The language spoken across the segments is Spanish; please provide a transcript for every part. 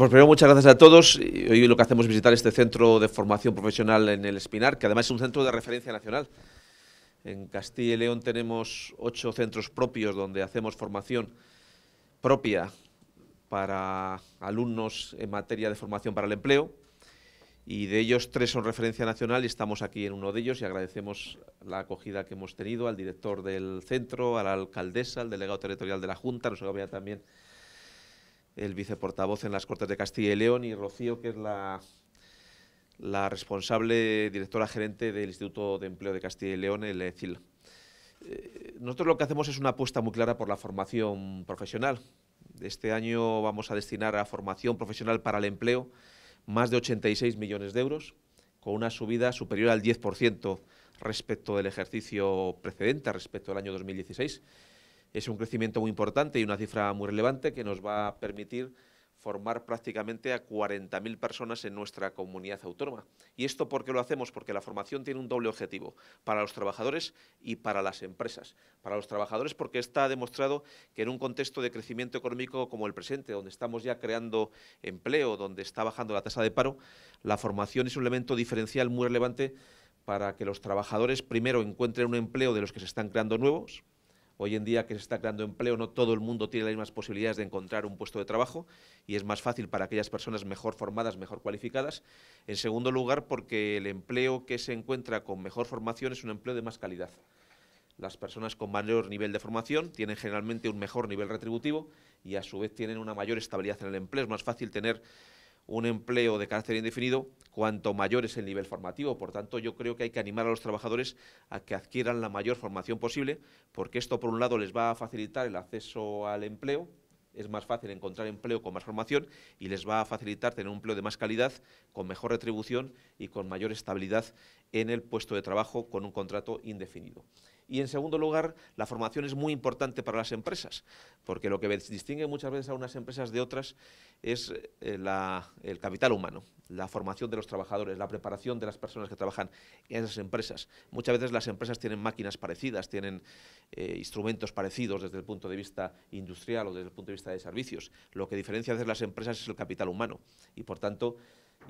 Pues primero muchas gracias a todos. Hoy lo que hacemos es visitar este centro de formación profesional en el Espinar, que además es un centro de referencia nacional. En Castilla y León tenemos ocho centros propios donde hacemos formación propia para alumnos en materia de formación para el empleo. Y de ellos tres son referencia nacional y estamos aquí en uno de ellos y agradecemos la acogida que hemos tenido al director del centro, a la alcaldesa, al delegado territorial de la Junta, nos acompaña también el viceportavoz en las Cortes de Castilla y León, y Rocío, que es la, responsable directora gerente del Instituto de Empleo de Castilla y León, el ECIL. Eh, nosotros lo que hacemos es una apuesta muy clara por la formación profesional. Este año vamos a destinar a formación profesional para el empleo más de 86 millones de euros, con una subida superior al 10% respecto del ejercicio precedente, respecto al año 2016, es un crecimiento muy importante y una cifra muy relevante que nos va a permitir formar prácticamente a 40.000 personas en nuestra comunidad autónoma. ¿Y esto por qué lo hacemos? Porque la formación tiene un doble objetivo, para los trabajadores y para las empresas. Para los trabajadores porque está demostrado que en un contexto de crecimiento económico como el presente, donde estamos ya creando empleo, donde está bajando la tasa de paro, la formación es un elemento diferencial muy relevante para que los trabajadores primero encuentren un empleo de los que se están creando nuevos, Hoy en día que se está creando empleo, no todo el mundo tiene las mismas posibilidades de encontrar un puesto de trabajo y es más fácil para aquellas personas mejor formadas, mejor cualificadas. En segundo lugar, porque el empleo que se encuentra con mejor formación es un empleo de más calidad. Las personas con mayor nivel de formación tienen generalmente un mejor nivel retributivo y a su vez tienen una mayor estabilidad en el empleo. Es más fácil tener un empleo de carácter indefinido, cuanto mayor es el nivel formativo. Por tanto, yo creo que hay que animar a los trabajadores a que adquieran la mayor formación posible, porque esto, por un lado, les va a facilitar el acceso al empleo, es más fácil encontrar empleo con más formación y les va a facilitar tener un empleo de más calidad, con mejor retribución y con mayor estabilidad en el puesto de trabajo con un contrato indefinido. Y en segundo lugar, la formación es muy importante para las empresas, porque lo que distingue muchas veces a unas empresas de otras es eh, el capital humano, la formación de los trabajadores, la preparación de las personas que trabajan en esas empresas. Muchas veces las empresas tienen máquinas parecidas, tienen eh, instrumentos parecidos desde el punto de vista industrial o desde el punto de vista de servicios. Lo que diferencia a las empresas es el capital humano y, por tanto,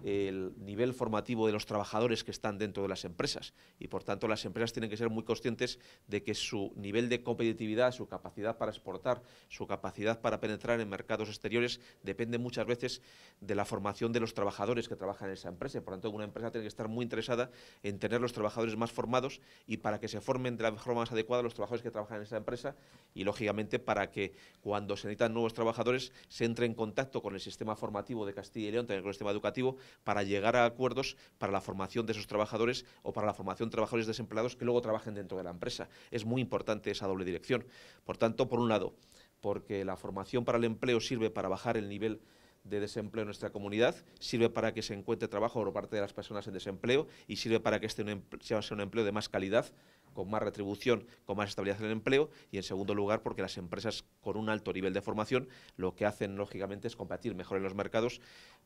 el nivel formativo de los trabajadores que están dentro de las empresas y por tanto las empresas tienen que ser muy conscientes de que su nivel de competitividad, su capacidad para exportar, su capacidad para penetrar en mercados exteriores depende muchas veces de la formación de los trabajadores que trabajan en esa empresa. Por tanto, una empresa tiene que estar muy interesada en tener los trabajadores más formados y para que se formen de la forma más adecuada los trabajadores que trabajan en esa empresa y lógicamente para que cuando se necesitan nuevos trabajadores se entre en contacto con el sistema formativo de Castilla y León, también con el sistema educativo para llegar a acuerdos para la formación de esos trabajadores o para la formación de trabajadores desempleados que luego trabajen dentro de la empresa. Es muy importante esa doble dirección. Por tanto, por un lado, porque la formación para el empleo sirve para bajar el nivel de desempleo en nuestra comunidad, sirve para que se encuentre trabajo por parte de las personas en desempleo y sirve para que este sea un empleo de más calidad con más retribución, con más estabilidad en el empleo y en segundo lugar porque las empresas con un alto nivel de formación lo que hacen lógicamente es competir mejor en los mercados,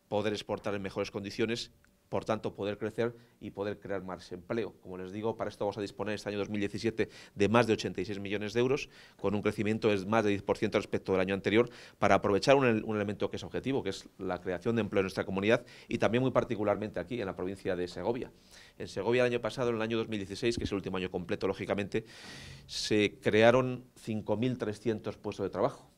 poder exportar en mejores condiciones por tanto poder crecer y poder crear más empleo. Como les digo, para esto vamos a disponer este año 2017 de más de 86 millones de euros, con un crecimiento de más de 10% respecto del año anterior, para aprovechar un, un, elemento que es objetivo, que es la creación de empleo en nuestra comunidad y también muy particularmente aquí, en la provincia de Segovia. En Segovia el año pasado, en el año 2016, que es el último año completo, lógicamente, se crearon 5.300 puestos de trabajo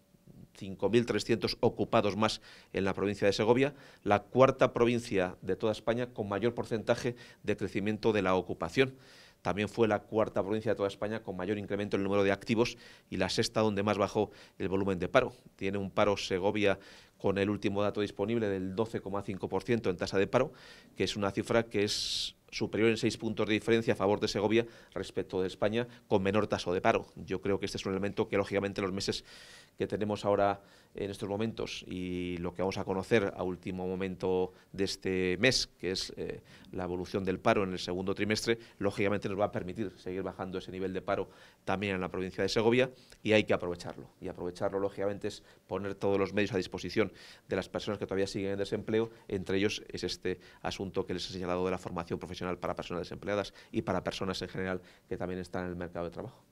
5.300 ocupados más en la provincia de Segovia, la cuarta provincia de toda España con mayor porcentaje de crecimiento de la ocupación. También fue la cuarta provincia de toda España con mayor incremento en el número de activos y la sexta donde más bajó el volumen de paro. Tiene un paro Segovia con el último dato disponible del 12,5% en tasa de paro, que es una cifra que es superior en seis puntos de diferencia a favor de Segovia respecto de España, con menor tasa de paro. Yo creo que este es un elemento que, lógicamente, los meses que tenemos ahora en estos momentos y lo que vamos a conocer a último momento de este mes, que es eh, la evolución del paro en el segundo trimestre, lógicamente nos va a permitir seguir bajando ese nivel de paro también en la provincia de Segovia y hay que aprovecharlo. Y aprovecharlo, lógicamente, es poner todos los medios a disposición de las personas que todavía siguen en desempleo, entre ellos es este asunto que les he señalado de la formación profesional para personas desempleadas y para personas en general que también están en el mercado de trabajo.